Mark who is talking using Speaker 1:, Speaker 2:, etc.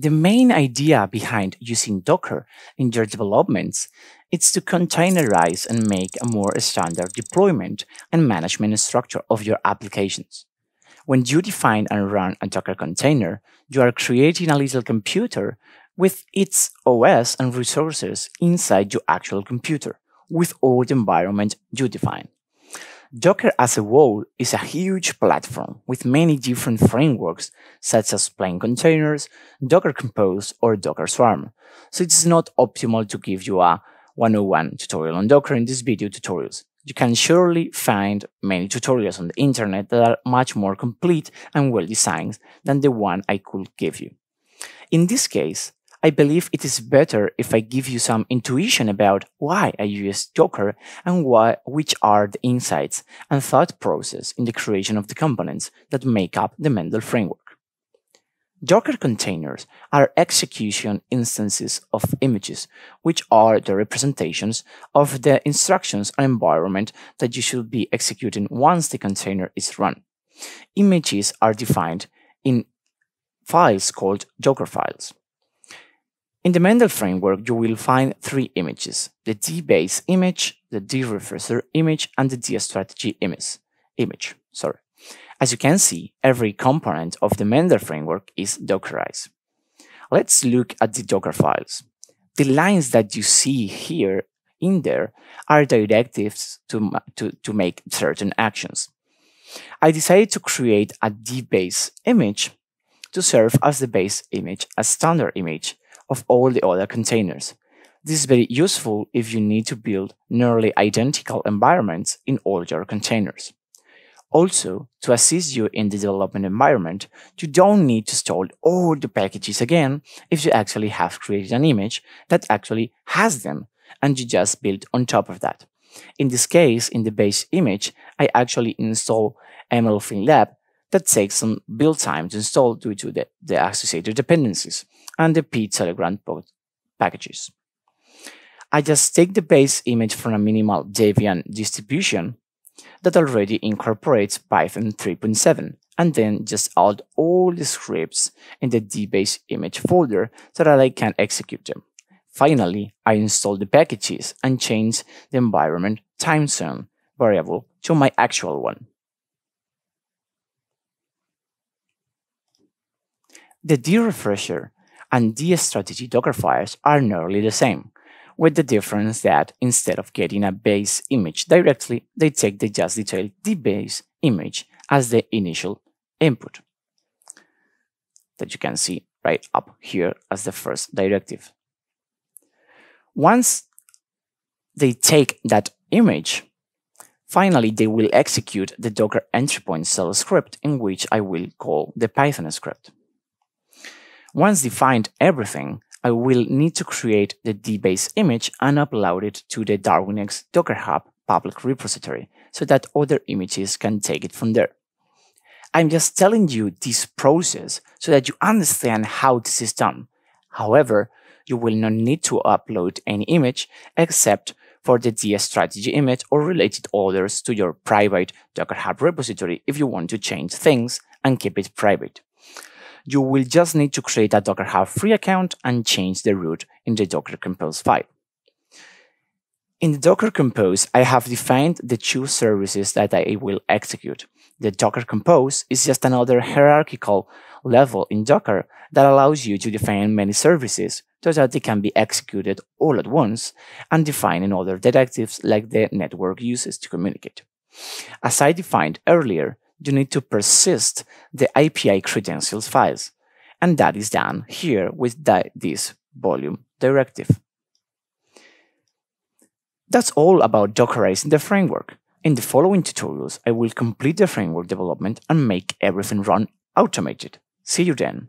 Speaker 1: The main idea behind using Docker in your developments is to containerize and make a more standard deployment and management structure of your applications. When you define and run a Docker container, you are creating a little computer with its OS and resources inside your actual computer with all the environment you define. Docker as a whole is a huge platform with many different frameworks such as plain containers, Docker Compose, or Docker Swarm. So it's not optimal to give you a 101 tutorial on Docker in these video tutorials. You can surely find many tutorials on the internet that are much more complete and well designed than the one I could give you. In this case, I believe it is better if I give you some intuition about why I use Docker and why, which are the insights and thought process in the creation of the components that make up the Mendel framework. Docker containers are execution instances of images, which are the representations of the instructions and environment that you should be executing once the container is run. Images are defined in files called Docker files. In the Mendel framework, you will find three images, the D base image, the D refresher image, and the D image. image sorry. As you can see, every component of the Mendel framework is Dockerized. Let's look at the Docker files. The lines that you see here in there are directives to, to, to make certain actions. I decided to create a dbase image to serve as the base image, a standard image, of all the other containers. This is very useful if you need to build nearly identical environments in all your containers. Also, to assist you in the development environment, you don't need to install all the packages again if you actually have created an image that actually has them and you just build on top of that. In this case, in the base image, I actually install MLFinLab that takes some build time to install due to the, the associated dependencies and the p telegram packages. I just take the base image from a minimal Debian distribution that already incorporates Python 3.7 and then just add all the scripts in the dbase image folder so that I can execute them. Finally, I install the packages and change the environment time zone variable to my actual one. The derefresher and strategy Docker files are nearly the same, with the difference that instead of getting a base image directly, they take the just detailed dbase image as the initial input that you can see right up here as the first directive. Once they take that image, finally they will execute the Docker entry point shell script in which I will call the Python script. Once defined everything, I will need to create the dbase image and upload it to the DarwinX Docker Hub public repository so that other images can take it from there. I'm just telling you this process so that you understand how this is done. However, you will not need to upload any image except for the DS strategy image or related others to your private Docker Hub repository if you want to change things and keep it private you will just need to create a Docker Hub free account and change the root in the Docker Compose file. In the Docker Compose, I have defined the two services that I will execute. The Docker Compose is just another hierarchical level in Docker that allows you to define many services so that they can be executed all at once and in other directives like the network uses to communicate. As I defined earlier, you need to persist the API credentials files. And that is done here with this volume directive. That's all about Dockerizing the framework. In the following tutorials, I will complete the framework development and make everything run automated. See you then.